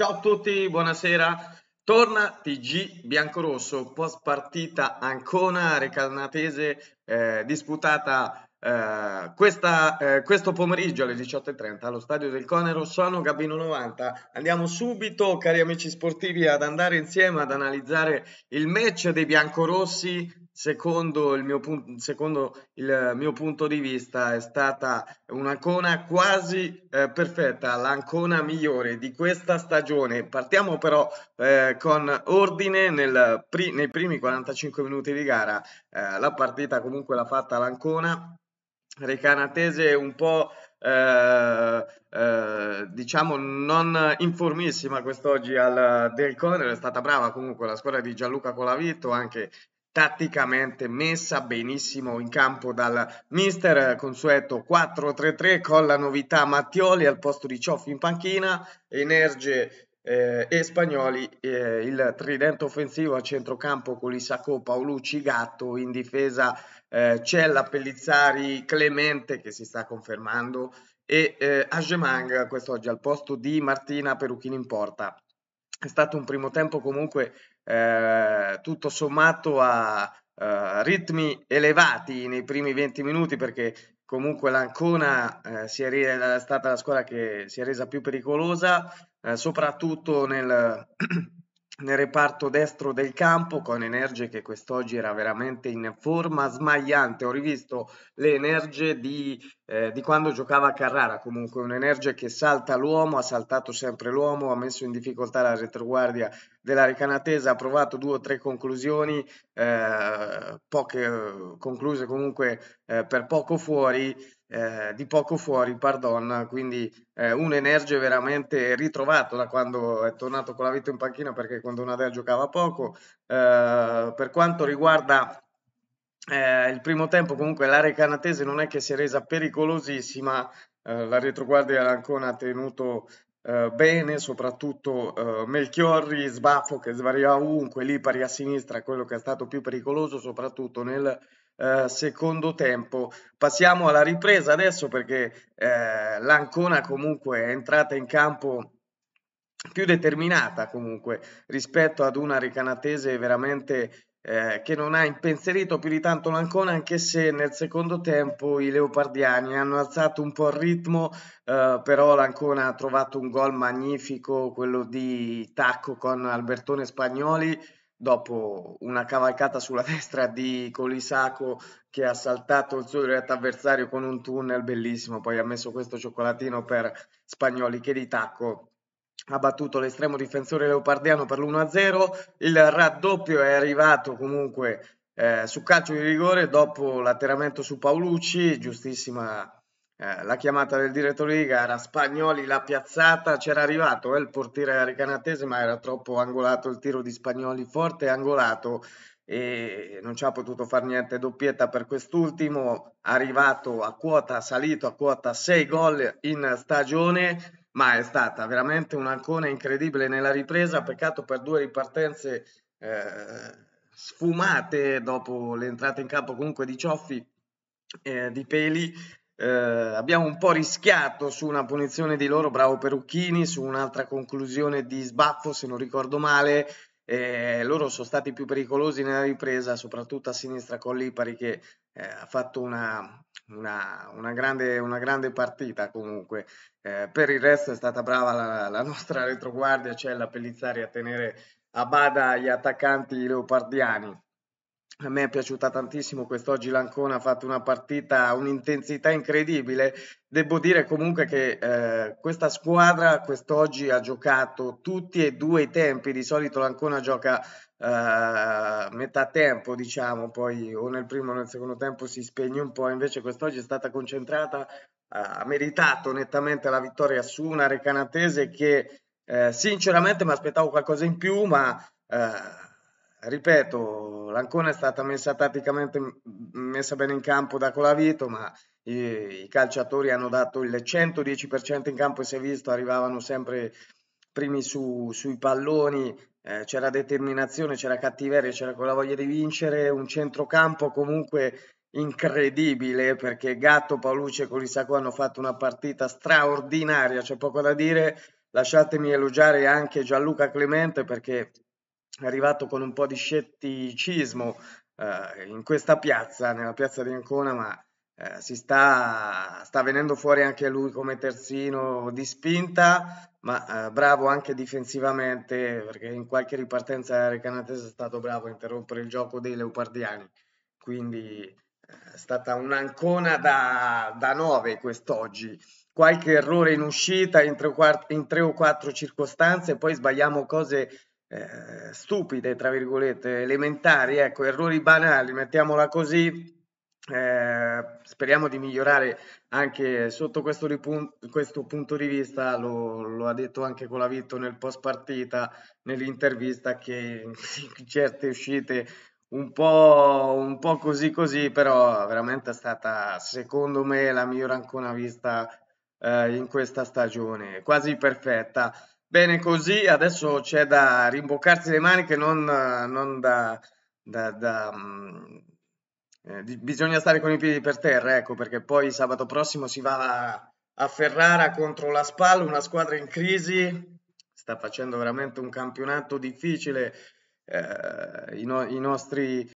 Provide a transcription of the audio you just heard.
Ciao a tutti, buonasera. Torna TG Biancorosso, post partita Ancona, Recanatese, eh, disputata eh, questa, eh, questo pomeriggio alle 18.30 allo stadio del Conero Sono Gabino 90. Andiamo subito, cari amici sportivi, ad andare insieme ad analizzare il match dei biancorossi secondo il mio, punto, secondo il mio punto di vista, è stata un'ancona quasi eh, perfetta, l'ancona migliore di questa stagione. Partiamo però eh, con ordine nel, nei primi 45 minuti di gara. Eh, la partita comunque l'ha fatta l'ancona. Recanatese un po' Eh, eh, diciamo non informissima quest'oggi al Del Conero, è stata brava comunque la squadra di Gianluca Colavitto anche tatticamente messa benissimo in campo dal mister consueto 4-3-3 con la novità Mattioli al posto di Cioffi in panchina, Energe eh, e Spagnoli eh, il tridente offensivo a centrocampo con Isacco, Paolucci, Gatto in difesa eh, Cella, Pellizzari, Clemente che si sta confermando e eh, Agemang quest'oggi al posto di Martina Peruchini in porta. È stato un primo tempo comunque eh, tutto sommato a eh, ritmi elevati nei primi 20 minuti perché comunque l'Ancona eh, è stata la squadra che si è resa più pericolosa, eh, soprattutto nel nel reparto destro del campo con Energe che quest'oggi era veramente in forma smagliante. Ho rivisto le Energe di, eh, di quando giocava a Carrara, comunque un Energe che salta l'uomo, ha saltato sempre l'uomo, ha messo in difficoltà la retroguardia della Recanatesa, ha provato due o tre conclusioni, eh, poche concluse comunque eh, per poco fuori eh, di poco fuori, pardon, quindi eh, un Energe veramente ritrovato da quando è tornato con la vita in panchina perché con Donadel giocava poco. Eh, per quanto riguarda eh, il primo tempo, comunque l'area canatese non è che si è resa pericolosissima, eh, la retroguardia dell'Ancona ha tenuto eh, bene, soprattutto Melchiorri, Sbaffo che svariava ovunque, Lipari a sinistra, quello che è stato più pericoloso, soprattutto nel eh, secondo tempo. Passiamo alla ripresa adesso perché eh, l'Ancona comunque è entrata in campo più determinata comunque rispetto ad una ricanatese veramente eh, che non ha impensierito più di tanto l'Ancona, anche se nel secondo tempo i leopardiani hanno alzato un po' il ritmo, eh, però l'Ancona ha trovato un gol magnifico, quello di Tacco con Albertone Spagnoli, dopo una cavalcata sulla destra di Colisaco che ha saltato il suo diretto avversario con un tunnel bellissimo, poi ha messo questo cioccolatino per Spagnoli che di tacco ha battuto l'estremo difensore leopardiano per l'1-0, il raddoppio è arrivato comunque eh, su calcio di rigore dopo l'atterramento su Paolucci, giustissima eh, la chiamata del direttore di gara, Spagnoli la piazzata, c'era arrivato eh, il portiere aricanatese ma era troppo angolato il tiro di Spagnoli, forte angolato e non ci ha potuto fare niente doppietta per quest'ultimo, arrivato a quota, salito a quota 6 gol in stagione ma è stata veramente un'ancona incredibile nella ripresa, peccato per due ripartenze eh, sfumate dopo l'entrata in campo comunque di Cioffi eh, di Peli eh, abbiamo un po' rischiato su una punizione di loro, bravo Perucchini, su un'altra conclusione di sbaffo se non ricordo male, eh, loro sono stati più pericolosi nella ripresa, soprattutto a sinistra con l'Ipari che eh, ha fatto una, una, una, grande, una, grande, partita comunque. Eh, per il resto è stata brava la, la nostra retroguardia, cioè la Pellizzari a tenere a bada gli attaccanti leopardiani a me è piaciuta tantissimo quest'oggi l'Ancona ha fatto una partita un'intensità incredibile devo dire comunque che eh, questa squadra quest'oggi ha giocato tutti e due i tempi di solito l'Ancona gioca eh, metà tempo diciamo poi o nel primo o nel secondo tempo si spegne un po' invece quest'oggi è stata concentrata ha meritato nettamente la vittoria su una recanatese che eh, sinceramente mi aspettavo qualcosa in più ma eh, ripeto l'Ancona è stata messa tatticamente messa bene in campo da Colavito, ma i, i calciatori hanno dato il 110% in campo e si è visto, arrivavano sempre primi su, sui palloni, eh, c'era determinazione, c'era cattiveria, c'era quella voglia di vincere, un centrocampo comunque incredibile perché Gatto, Paolucci e Colisacco hanno fatto una partita straordinaria, c'è poco da dire. Lasciatemi elogiare anche Gianluca Clemente perché arrivato con un po' di scetticismo eh, in questa piazza, nella piazza di Ancona, ma eh, si sta, sta, venendo fuori anche lui come terzino di spinta, ma eh, bravo anche difensivamente, perché in qualche ripartenza Recanatese è stato bravo a interrompere il gioco dei leopardiani. Quindi eh, è stata un'ancona da, da 9 quest'oggi qualche errore in uscita in tre, quattro, in tre o quattro circostanze, poi sbagliamo cose eh, stupide, tra virgolette, elementari, ecco, errori banali, mettiamola così. Eh, speriamo di migliorare anche sotto questo, questo punto di vista, lo, lo, ha detto anche con la Vitto nel post partita, nell'intervista, che in certe uscite un po', un po', così così, però veramente è stata secondo me la migliore ancora vista eh, in questa stagione, quasi perfetta. Bene così, adesso c'è da rimboccarsi le maniche, non, non da... da, da mm, eh, bisogna stare con i piedi per terra, ecco, perché poi sabato prossimo si va a, a Ferrara contro la Spal, una squadra in crisi, sta facendo veramente un campionato difficile, eh, i, no, i nostri...